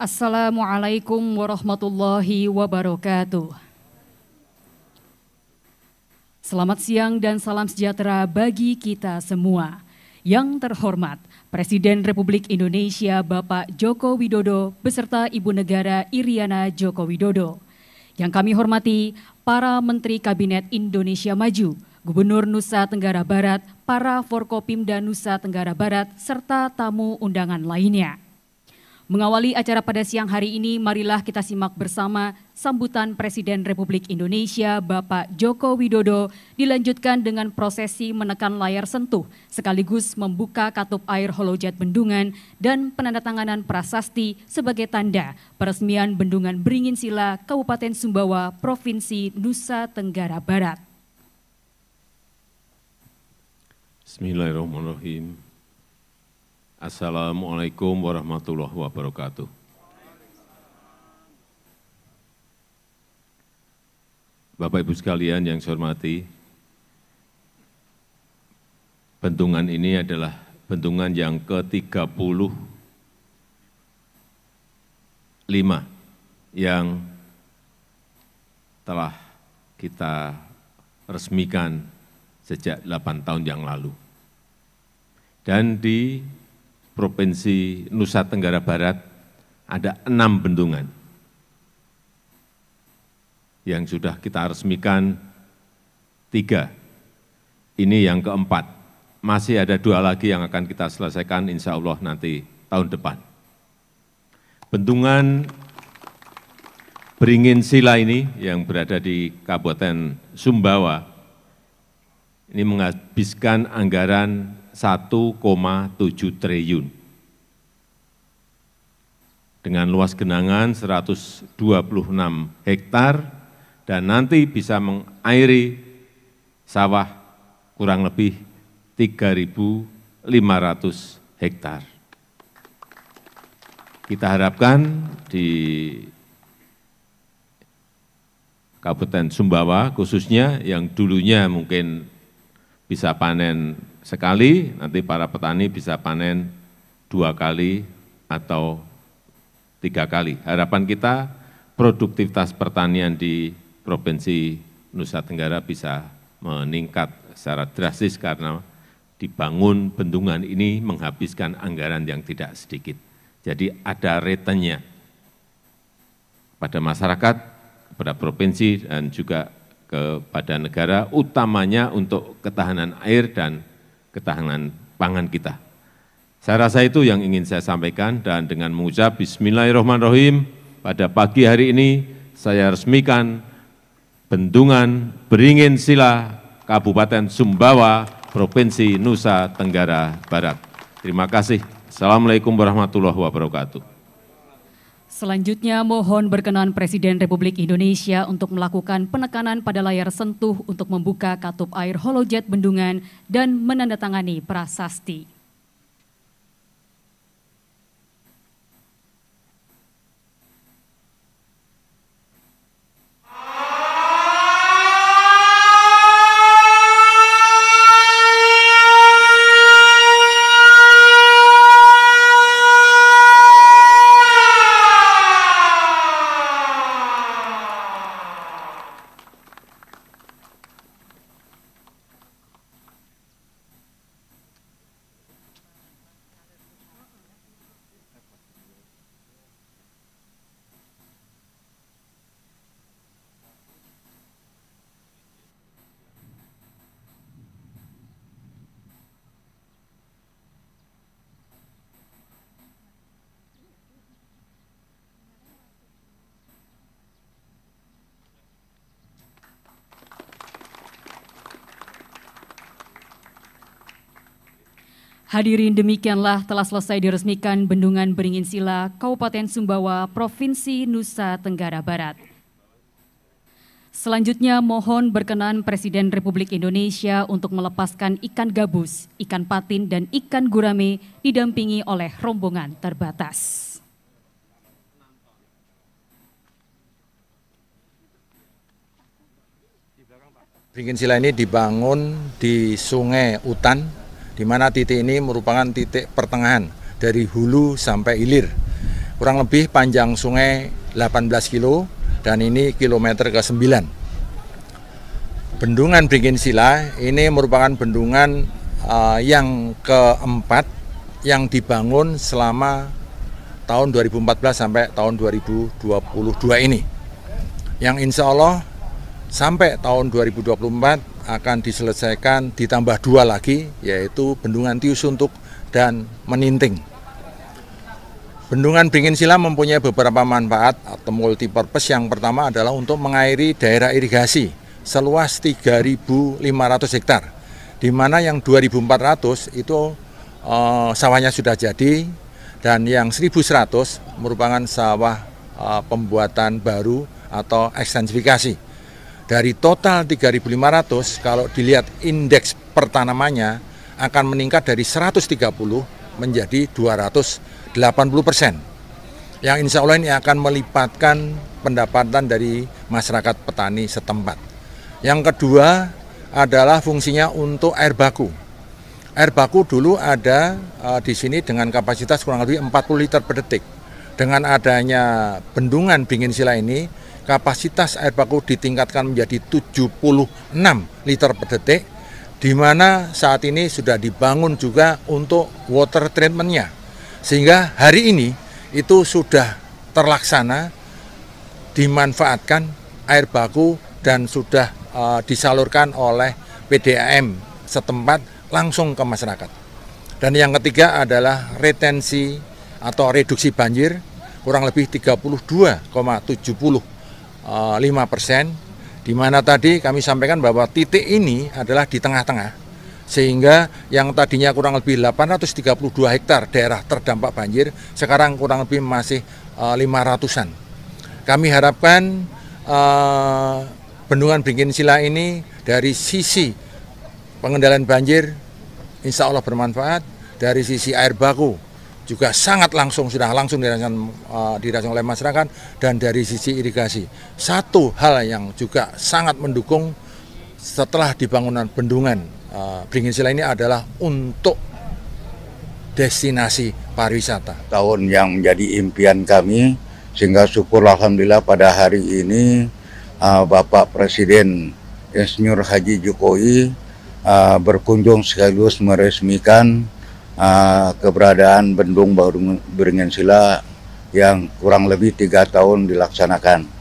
Assalamualaikum warahmatullahi wabarakatuh. Selamat siang dan salam sejahtera bagi kita semua. Yang terhormat Presiden Republik Indonesia Bapak Joko Widodo beserta Ibu Negara Iriana Joko Widodo. Yang kami hormati para Menteri Kabinet Indonesia Maju, Gubernur Nusa Tenggara Barat, para Forkopimda Nusa Tenggara Barat, serta tamu undangan lainnya. Mengawali acara pada siang hari ini, marilah kita simak bersama sambutan Presiden Republik Indonesia Bapak Joko Widodo dilanjutkan dengan prosesi menekan layar sentuh sekaligus membuka katup air holojet bendungan dan penandatanganan prasasti sebagai tanda peresmian bendungan Beringin Sila Kabupaten Sumbawa Provinsi Nusa Tenggara Barat. Bismillahirrahmanirrahim. Assalamualaikum warahmatullahi wabarakatuh. Bapak Ibu sekalian yang saya hormati, bentungan ini adalah bentungan yang ke-35 yang telah kita resmikan sejak 8 tahun yang lalu. Dan di Provinsi Nusa Tenggara Barat ada enam bendungan yang sudah kita resmikan tiga. Ini yang keempat. Masih ada dua lagi yang akan kita selesaikan insya Allah nanti tahun depan. Bendungan Beringin Sila ini yang berada di Kabupaten Sumbawa, ini menghabiskan anggaran 1,7 triliun. Dengan luas genangan 126 hektar dan nanti bisa mengairi sawah kurang lebih 3.500 hektar. Kita harapkan di Kabupaten Sumbawa khususnya yang dulunya mungkin bisa panen sekali, nanti para petani bisa panen dua kali atau tiga kali. Harapan kita produktivitas pertanian di Provinsi Nusa Tenggara bisa meningkat secara drastis karena dibangun bendungan ini menghabiskan anggaran yang tidak sedikit. Jadi ada returnnya pada masyarakat, kepada provinsi, dan juga kepada negara, utamanya untuk ketahanan air dan ketahanan pangan kita. Saya rasa itu yang ingin saya sampaikan dan dengan mengucap Bismillahirrahmanirrahim pada pagi hari ini saya resmikan Bendungan Beringin Sila Kabupaten Sumbawa Provinsi Nusa Tenggara Barat. Terima kasih. Assalamualaikum warahmatullahi wabarakatuh. Selanjutnya mohon berkenan Presiden Republik Indonesia untuk melakukan penekanan pada layar sentuh untuk membuka katup air holojet bendungan dan menandatangani prasasti. Hadirin demikianlah telah selesai diresmikan Bendungan Beringin Sila, Kabupaten Sumbawa, Provinsi Nusa Tenggara Barat. Selanjutnya mohon berkenan Presiden Republik Indonesia untuk melepaskan ikan gabus, ikan patin, dan ikan gurame didampingi oleh rombongan terbatas. Beringin Sila ini dibangun di sungai Utan, di mana titik ini merupakan titik pertengahan dari hulu sampai hilir. Kurang lebih panjang sungai 18 kilo dan ini kilometer ke-9. Bendungan Bringin Sila ini merupakan bendungan uh, yang keempat yang dibangun selama tahun 2014 sampai tahun 2022 ini. Yang insya Allah Sampai tahun 2024 akan diselesaikan ditambah dua lagi yaitu bendungan Tiusuntuk dan Meninting. Bendungan Beringin Sila mempunyai beberapa manfaat atau multi purpose Yang pertama adalah untuk mengairi daerah irigasi seluas 3.500 hektar, di mana yang 2.400 itu e, sawahnya sudah jadi dan yang 1.100 merupakan sawah e, pembuatan baru atau ekstensifikasi. Dari total 3.500, kalau dilihat indeks pertanamannya akan meningkat dari 130 menjadi 280 persen. Yang insya Allah ini akan melipatkan pendapatan dari masyarakat petani setempat. Yang kedua adalah fungsinya untuk air baku. Air baku dulu ada uh, di sini dengan kapasitas kurang lebih 40 liter per detik. Dengan adanya bendungan Bingin Sila ini, kapasitas air baku ditingkatkan menjadi 76 liter per detik, di mana saat ini sudah dibangun juga untuk water treatmentnya. Sehingga hari ini itu sudah terlaksana, dimanfaatkan air baku dan sudah uh, disalurkan oleh PDAM setempat langsung ke masyarakat. Dan yang ketiga adalah retensi atau reduksi banjir kurang lebih 32,70 5 eh, persen, di mana tadi kami sampaikan bahwa titik ini adalah di tengah-tengah, sehingga yang tadinya kurang lebih 832 hektar daerah terdampak banjir, sekarang kurang lebih masih 500 eh, ratusan. Kami harapkan eh, bendungan Bringin Sila ini dari sisi pengendalian banjir insya Allah bermanfaat, dari sisi air baku juga sangat langsung sudah langsung dirasakan, uh, eh, dirasakan oleh masyarakat dan dari sisi irigasi. Satu hal yang juga sangat mendukung setelah dibangunan bendungan uh, eh, Beringin Sila ini adalah untuk destinasi pariwisata. Tahun yang menjadi impian kami sehingga syukur alhamdulillah pada hari ini uh, Bapak Presiden Insinyur Haji Jokowi uh, berkunjung sekaligus meresmikan Ah, keberadaan Bendung Baru beringin Sila yang kurang lebih tiga tahun dilaksanakan.